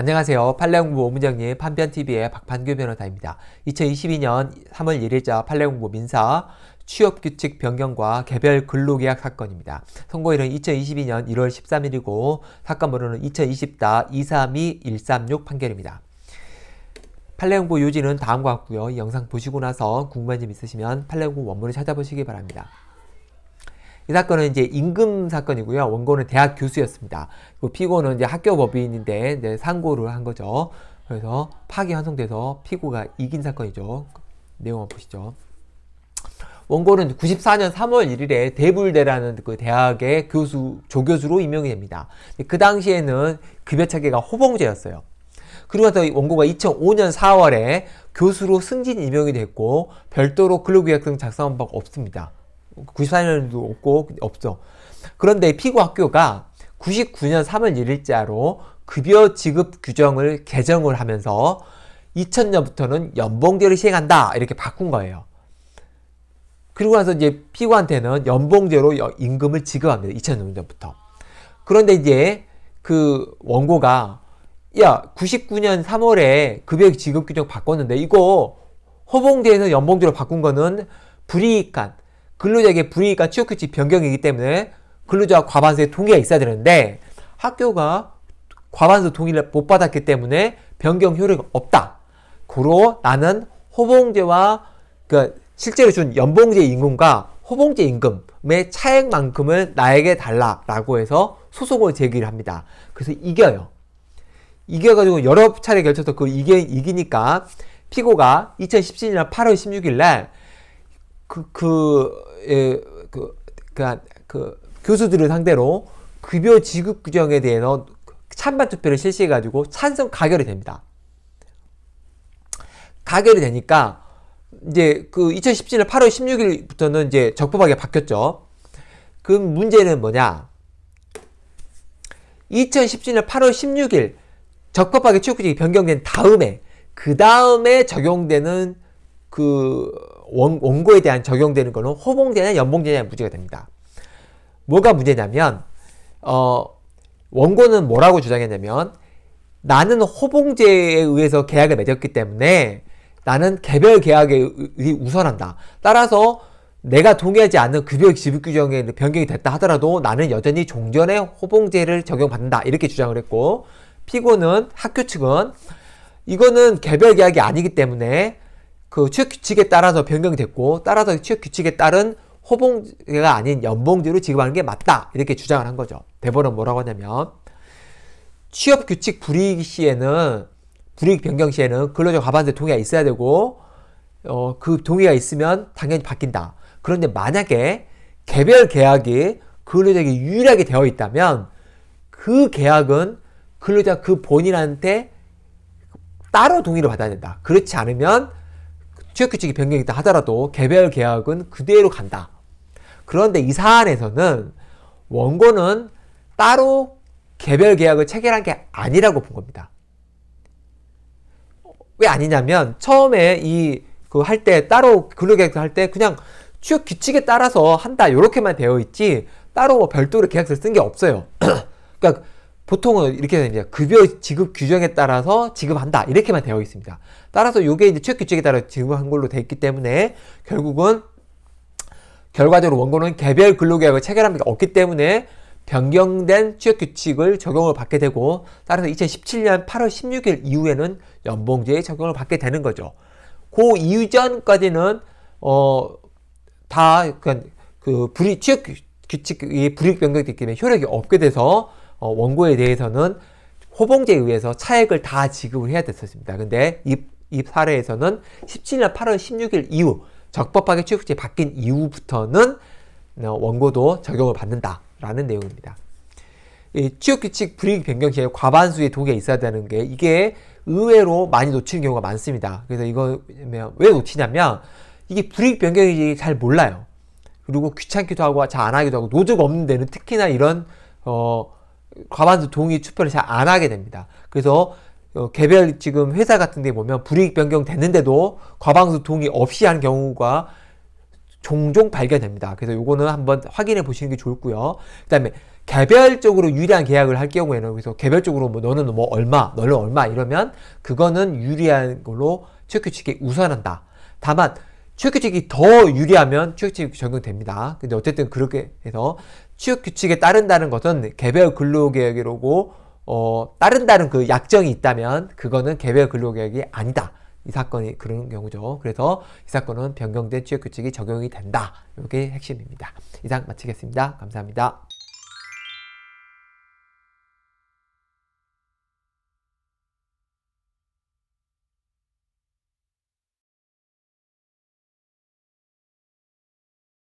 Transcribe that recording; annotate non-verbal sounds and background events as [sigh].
안녕하세요. 판례공부 오문정님 판변TV의 박판규 변호사입니다. 2022년 3월 1일자 판례공부 민사 취업규칙 변경과 개별 근로계약 사건입니다. 선고일은 2022년 1월 13일이고 사건번호는 2 0 2 0 232136 판결입니다. 판례공부 요지는 다음과 같고요. 영상 보시고 나서 궁금한 점 있으시면 판례공부 원문을 찾아보시기 바랍니다. 이 사건은 이제 임금 사건이고요. 원고는 대학 교수였습니다. 그리고 피고는 이제 학교 법인인데 이제 상고를 한 거죠. 그래서 파기 환송돼서 피고가 이긴 사건이죠. 내용 한번 보시죠. 원고는 94년 3월 1일에 대불대라는 그 대학의 교수, 조교수로 임명이 됩니다. 그 당시에는 급여 차계가 호봉제였어요. 그리고 서 원고가 2005년 4월에 교수로 승진 임명이 됐고 별도로 근로계약금 작성한 바가 없습니다. 94년도 없고 없죠. 그런데 피고 학교가 99년 3월 1일자로 급여 지급 규정을 개정을 하면서 2000년부터는 연봉제를 시행한다 이렇게 바꾼 거예요. 그리고 나서 이제 피고한테는 연봉제로 임금을 지급합니다. 2000년부터. 그런데 이제 그 원고가 야 99년 3월에 급여 지급 규정 바꿨는데 이거 허봉제에서 연봉제로 바꾼 거는 불이익한 근로자에게 불이익과 취업규칙 변경이기 때문에 근로자와 과반수의 동의가 있어야 되는데 학교가 과반수 동의를 못 받았기 때문에 변경 효력이 없다. 고로 나는 호봉제와 그 실제로 준 연봉제 임금과 호봉제 임금의 차액만큼을 나에게 달라라고 해서 소송을 제기를 합니다. 그래서 이겨요. 이겨가지고 여러 차례 결쳐서 그 이기, 이기니까 피고가 2017년 8월 16일 날 그, 그, 예, 그, 그, 그, 교수들을 상대로 급여 지급 규정에 대해서 찬반 투표를 실시해가지고 찬성 가결이 됩니다. 가결이 되니까 이제 그 2017년 8월 16일부터는 이제 적법하게 바뀌었죠. 그 문제는 뭐냐? 2017년 8월 16일 적법하게 취업규칙이 변경된 다음에 그 다음에 적용되는 그 원, 원고에 대한 적용되는 거는 호봉제냐 연봉제냐 문제가 됩니다. 뭐가 문제냐면 어, 원고는 뭐라고 주장했냐면 나는 호봉제에 의해서 계약을 맺었기 때문에 나는 개별 계약에 우선한다. 따라서 내가 동의하지 않는 급여 지급 규정에 변경이 됐다 하더라도 나는 여전히 종전의 호봉제를 적용받는다. 이렇게 주장을 했고 피고는 학교 측은 이거는 개별 계약이 아니기 때문에 그 취업 규칙에 따라서 변경됐고 따라서 취업 규칙에 따른 호봉제가 아닌 연봉제로 지급하는 게 맞다 이렇게 주장을 한 거죠. 대법원은 뭐라고 하냐면 취업 규칙 불이익 시에는 불이익 변경 시에는 근로자 과반수 동의가 있어야 되고 어, 그 동의가 있으면 당연히 바뀐다. 그런데 만약에 개별 계약이 근로자에게 유일하게 되어 있다면 그 계약은 근로자 그 본인한테 따로 동의를 받아야 된다. 그렇지 않으면 취업규칙이 변경이다 하더라도 개별 계약은 그대로 간다. 그런데 이 사안에서는 원고는 따로 개별 계약을 체결한 게 아니라고 본 겁니다. 왜 아니냐면 처음에 이 그 할 때 따로 근로계약서 할 때 그냥 취업 규칙에 따라서 한다 이렇게만 되어 있지 따로 뭐 별도로 계약서를 쓴 게 없어요. [clears throat] 그러니까 보통은 이렇게 이제 급여 지급 규정에 따라서 지급한다 이렇게만 되어 있습니다. 따라서 이게 이제 취업 규칙에 따라 지급한 걸로 돼 있기 때문에 결국은 결과적으로 원고는 개별 근로계약을 체결한 바 없기 때문에 변경된 취업 규칙을 적용을 받게 되고 따라서 2017년 8월 16일 이후에는 연봉제의 적용을 받게 되는 거죠. 어, 그 이전까지는 어다 그그 불이 취업 규칙이 불이익 변경됐기 때문에 효력이 없게 돼서 어, 원고에 대해서는 호봉제에 의해서 차액을 다 지급을 해야 됐었습니다. 근데 입, 입 사례에서는 17년 8월 16일 이후 적법하게 취득세 바뀐 이후부터는 어, 원고도 적용을 받는다라는 내용입니다. 취업규칙 불이익 변경 시에 과반수의 동의가 있어야 되는 게 이게 의외로 많이 놓치는 경우가 많습니다. 그래서 이거 왜 놓치냐면 이게 불이익 변경인지 잘 몰라요. 그리고 귀찮기도 하고 잘 안 하기도 하고 노조가 없는 데는 특히나 이런 어 과반수 동의 투표를 잘 안 하게 됩니다. 그래서 어, 개별 지금 회사 같은 데 보면 불이익 변경 됐는데도 과반수 동의 없이 한 경우가 종종 발견됩니다. 그래서 요거는 한번 확인해 보시는 게 좋고요. 그다음에 개별적으로 유리한 계약을 할 경우에는 그래서 개별적으로 뭐 너는 뭐 얼마, 너는 얼마 이러면 그거는 유리한 걸로 최규 측이 우선한다. 다만 취업규칙이더 유리하면 취업규칙이 적용됩니다. 근데 어쨌든 그렇게 해서 취업규칙에 따른다는 것은 개별 근로계약이라고 어, 따른다는 그 약정이 있다면 그거는 개별 근로계약이 아니다. 이 사건이 그런 경우죠. 그래서 이 사건은 변경된 취업규칙이 적용이 된다. 이게 핵심입니다. 이상 마치겠습니다. 감사합니다.